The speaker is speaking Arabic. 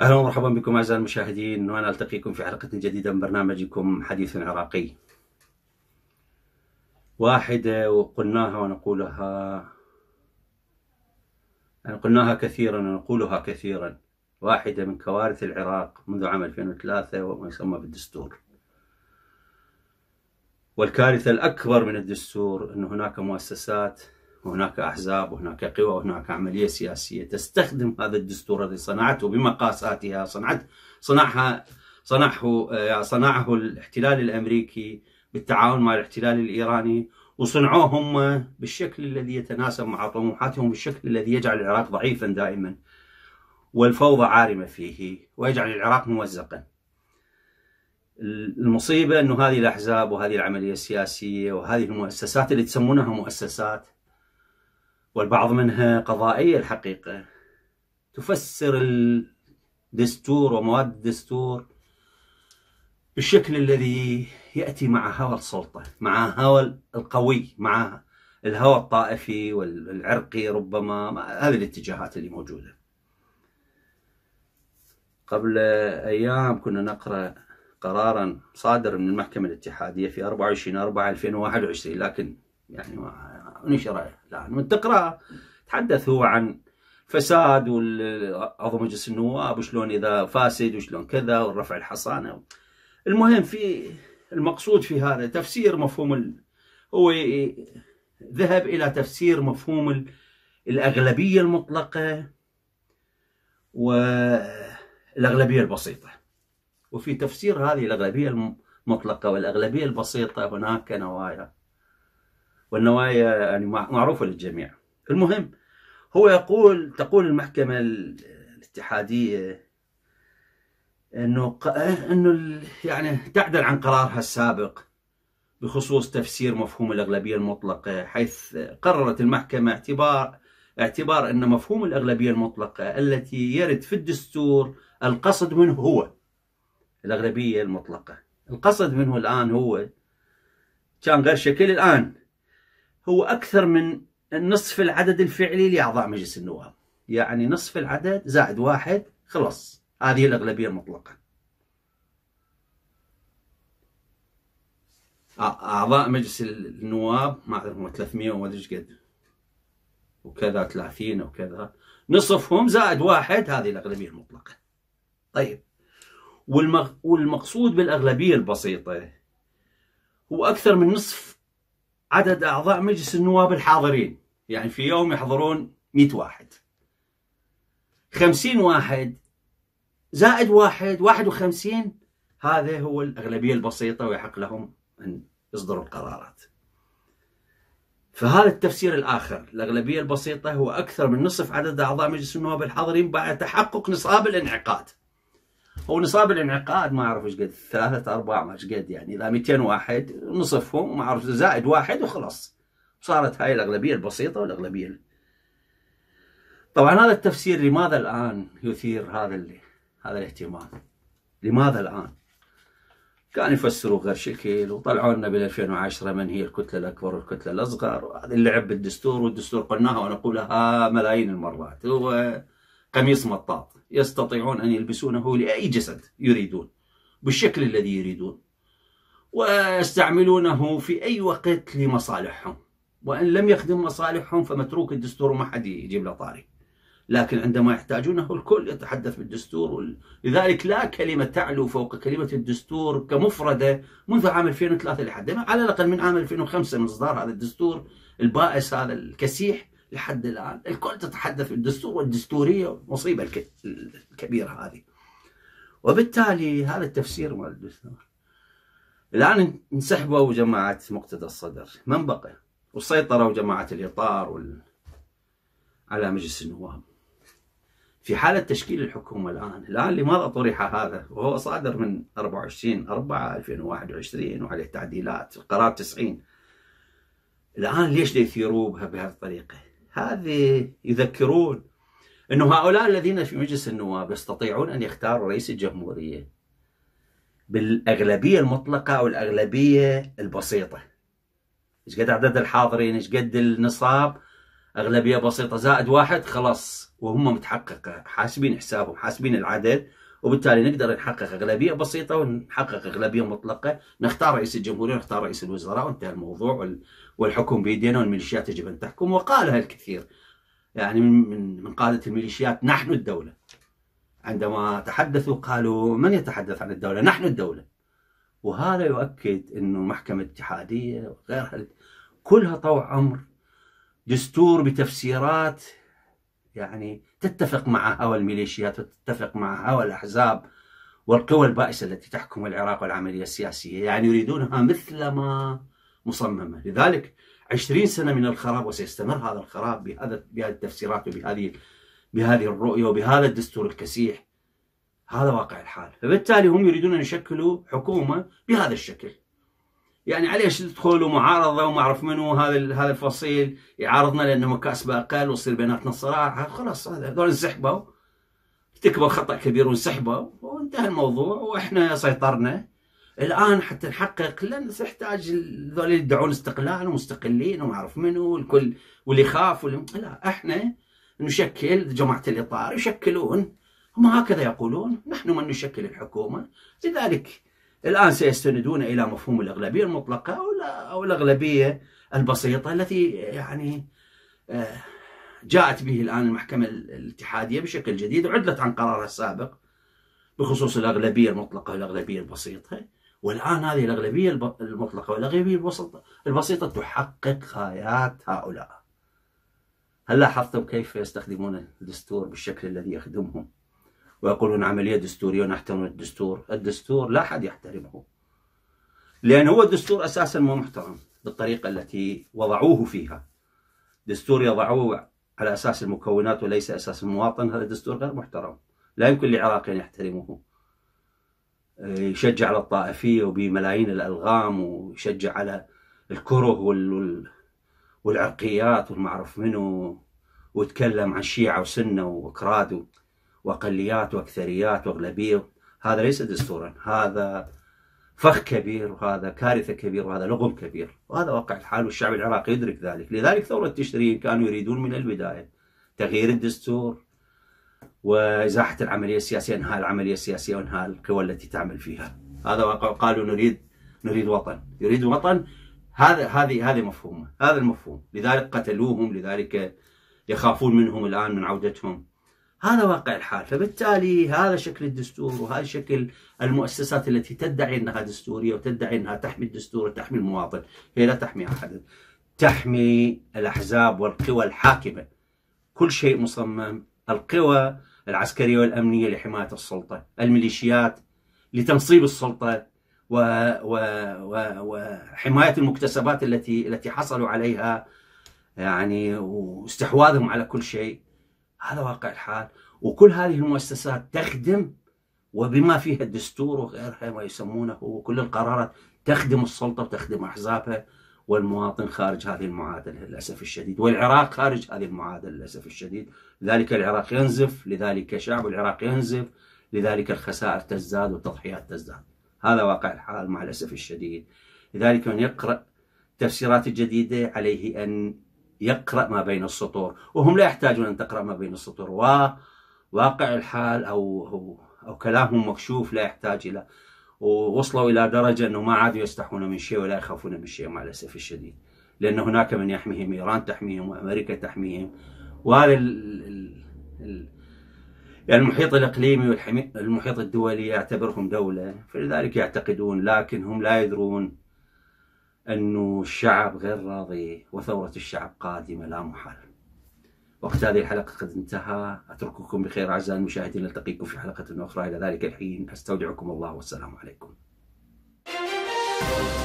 اهلا ومرحبا بكم اعزائي المشاهدين وانا التقيكم في حلقه جديده من برنامجكم حديث عراقي. واحده وقلناها ونقولها يعني قلناها كثيرا ونقولها كثيرا واحدة من كوارث العراق منذ عام 2003 وما يسمى بالدستور والكارثة الأكبر من الدستور أن هناك مؤسسات وهناك أحزاب وهناك قوى وهناك عملية سياسية تستخدم هذا الدستور الذي صنعته بمقاساتها صنعت صنعها صنعه آه، صنعه الاحتلال الأمريكي بالتعاون مع الاحتلال الإيراني وصنعوه هم بالشكل الذي يتناسب مع طموحاتهم بالشكل الذي يجعل العراق ضعيفا دائما والفوضى عارمة فيه ويجعل العراق ممزقا المصيبة أنه هذه الأحزاب وهذه العملية السياسية وهذه المؤسسات اللي تسمونها مؤسسات والبعض منها قضائية الحقيقة تفسر الدستور ومواد الدستور بالشكل الذي يأتي مع هوى السلطة مع هوى القوي مع الهوى الطائفي والعرقي ربما هذه الاتجاهات اللي موجودة قبل أيام كنا نقرأ قرارا صادر من المحكمة الاتحادية في 24 4 2021 لكن يعني ما نشر الآن من تقرأ تحدث هو عن فساد وعضو مجلس النواب وشلون إذا فاسد وشلون كذا والرفع الحصانة المهم في المقصود في هذا تفسير مفهوم ال... هو ذهب إلى تفسير مفهوم الأغلبية المطلقة والأغلبية البسيطة وفي تفسير هذه الأغلبية المطلقة والأغلبية البسيطة هناك نوايا والنوايا يعني معروفة للجميع المهم هو يقول تقول المحكمة الاتحادية انه إيه، انه يعني تعدل عن قرارها السابق بخصوص تفسير مفهوم الاغلبيه المطلقه حيث قررت المحكمه اعتبار اعتبار ان مفهوم الاغلبيه المطلقه التي يرد في الدستور القصد منه هو الاغلبيه المطلقه القصد منه الان هو كان غير شكل الان هو اكثر من نصف العدد الفعلي لاعضاء مجلس النواب يعني نصف العدد زائد واحد خلص هذه الأغلبية المطلقة أعضاء مجلس النواب ما أعرف هم 300 وما أدري قد وكذا 30 وكذا نصفهم زائد واحد هذه الأغلبية المطلقة طيب والمقصود بالأغلبية البسيطة هو أكثر من نصف عدد أعضاء مجلس النواب الحاضرين يعني في يوم يحضرون 100 واحد 50 واحد زائد واحد واحد وخمسين هذا هو الأغلبية البسيطة ويحق لهم أن يصدروا القرارات فهذا التفسير الآخر الأغلبية البسيطة هو أكثر من نصف عدد أعضاء مجلس النواب الحاضرين بعد تحقق نصاب الانعقاد هو نصاب الانعقاد ما أعرف إيش قد ثلاثة أرباع ما إيش قد يعني إذا 200 واحد نصفهم ما أعرف زائد واحد وخلاص صارت هاي الأغلبية البسيطة والأغلبية طبعا هذا التفسير لماذا الآن يثير هذا اللي هذا الاهتمام لماذا الآن؟ كان يفسروا غير شكل وطلعوا لنا بال 2010 من هي الكتله الاكبر والكتله الاصغر وهذا اللعب بالدستور والدستور قلناها ونقولها ملايين المرات هو قميص مطاط يستطيعون ان يلبسونه لاي جسد يريدون بالشكل الذي يريدون ويستعملونه في اي وقت لمصالحهم وان لم يخدم مصالحهم فمتروك الدستور وما حد يجيب له طاري لكن عندما يحتاجونه الكل يتحدث بالدستور لذلك لا كلمة تعلو فوق كلمة الدستور كمفردة منذ عام 2003 لحد ما على الأقل من عام 2005 من إصدار هذا الدستور البائس هذا الكسيح لحد الآن الكل تتحدث بالدستور والدستورية مصيبة الكبيرة هذه وبالتالي هذا التفسير مال الدستور الآن انسحبوا جماعة مقتدى الصدر من بقي والسيطرة جماعة الإطار وال... على مجلس النواب في حالة تشكيل الحكومة الآن الآن لماذا طرح هذا وهو صادر من 24 4 2021 وعليه تعديلات القرار 90 الآن ليش يثيروه بهذه الطريقة هذه يذكرون أنه هؤلاء الذين في مجلس النواب يستطيعون أن يختاروا رئيس الجمهورية بالأغلبية المطلقة أو الأغلبية البسيطة ايش قد عدد الحاضرين ايش قد النصاب اغلبيه بسيطه زائد واحد خلاص وهم متحققه حاسبين حسابهم حاسبين العدد وبالتالي نقدر نحقق اغلبيه بسيطه ونحقق اغلبيه مطلقه نختار رئيس الجمهوريه ونختار رئيس الوزراء وانتهى الموضوع والحكم بيدينا والميليشيات يجب ان تحكم وقالها الكثير يعني من من قاده الميليشيات نحن الدوله عندما تحدثوا قالوا من يتحدث عن الدوله نحن الدوله وهذا يؤكد انه محكمه اتحاديه وغيرها كلها طوع امر دستور بتفسيرات يعني تتفق مع هوى الميليشيات وتتفق مع هوى الأحزاب والقوى البائسة التي تحكم العراق والعملية السياسية يعني يريدونها مثل ما مصممة لذلك 20 سنة من الخراب وسيستمر هذا الخراب بهذا بهذه التفسيرات وبهذه بهذه الرؤية وبهذا الدستور الكسيح هذا واقع الحال فبالتالي هم يريدون أن يشكلوا حكومة بهذا الشكل يعني عليش تدخل ومعارضه وما اعرف منو هذا هذا الفصيل يعارضنا لانه مكاسبه اقل ويصير بيناتنا صراع خلاص هذول انسحبوا ارتكبوا خطا كبير وانسحبوا وانتهى الموضوع واحنا سيطرنا الان حتى نحقق لن نحتاج ذول يدعون استقلال ومستقلين وما اعرف منو والكل واللي يخاف لا احنا نشكل جماعه الاطار يشكلون هم هكذا يقولون نحن من نشكل الحكومه لذلك الآن سيستندون إلى مفهوم الأغلبية المطلقة أو الأغلبية البسيطة التي يعني آه، جاءت به الآن المحكمة الاتحادية بشكل جديد عدلت عن قرارها السابق بخصوص الأغلبية المطلقة والأغلبية البسيطة والآن هذه الأغلبية المطلقة والأغلبية البسيطة, البسيطة تحقق غايات هؤلاء هل لاحظتم كيف يستخدمون الدستور بالشكل الذي يخدمهم ويقولون عملية دستورية ونحترم الدستور الدستور لا أحد يحترمه لأن هو الدستور أساسا ما محترم بالطريقة التي وضعوه فيها دستور يضعوه على أساس المكونات وليس أساس المواطن هذا دستور غير محترم لا يمكن لعراقي أن يحترمه يشجع على الطائفية وبملايين الألغام ويشجع على الكره وال... والعرقيات والمعرف منه ويتكلم عن شيعة وسنة وأكراد واقليات واكثريات واغلبيه هذا ليس دستورا هذا فخ كبير وهذا كارثه كبيره وهذا لغم كبير وهذا واقع الحال والشعب العراقي يدرك ذلك لذلك ثوره تشرين كانوا يريدون من البدايه تغيير الدستور وازاحه العمليه السياسيه انهاء العمليه السياسيه وانهاء القوى التي تعمل فيها هذا واقع قالوا نريد نريد وطن يريد وطن هذا هذه هذه مفهومه هذا المفهوم لذلك قتلوهم لذلك يخافون منهم الان من عودتهم هذا واقع الحال فبالتالي هذا شكل الدستور وهذا شكل المؤسسات التي تدعي أنها دستورية وتدعي أنها تحمي الدستور وتحمي المواطن هي لا تحمي أحدا تحمي الأحزاب والقوى الحاكمة كل شيء مصمم القوى العسكرية والأمنية لحماية السلطة الميليشيات لتنصيب السلطة و... و... و... وحماية المكتسبات التي التي حصلوا عليها يعني واستحواذهم على كل شيء هذا واقع الحال وكل هذه المؤسسات تخدم وبما فيها الدستور وغيرها ما يسمونه وكل القرارات تخدم السلطة وتخدم أحزابها والمواطن خارج هذه المعادلة للأسف الشديد والعراق خارج هذه المعادلة للأسف الشديد لذلك العراق ينزف لذلك شعب العراق ينزف لذلك الخسائر تزداد والتضحيات تزداد هذا واقع الحال مع الأسف الشديد لذلك من يقرأ التفسيرات الجديدة عليه أن يقرأ ما بين السطور وهم لا يحتاجون أن تقرأ ما بين السطور وواقع الحال أو, أو, أو كلامهم مكشوف لا يحتاج إلى ووصلوا إلى درجة أنه ما عادوا يستحون من شيء ولا يخافون من شيء مع الأسف الشديد لأن هناك من يحميهم إيران تحميهم وأمريكا تحميهم وهذا يعني المحيط الإقليمي والمحيط الدولي يعتبرهم دولة فلذلك يعتقدون لكن هم لا يدرون أنه الشعب غير راضي وثورة الشعب قادمة لا محال وقت هذه الحلقة قد انتهى أترككم بخير أعزائي المشاهدين نلتقيكم في حلقة أخرى إلى ذلك الحين أستودعكم الله والسلام عليكم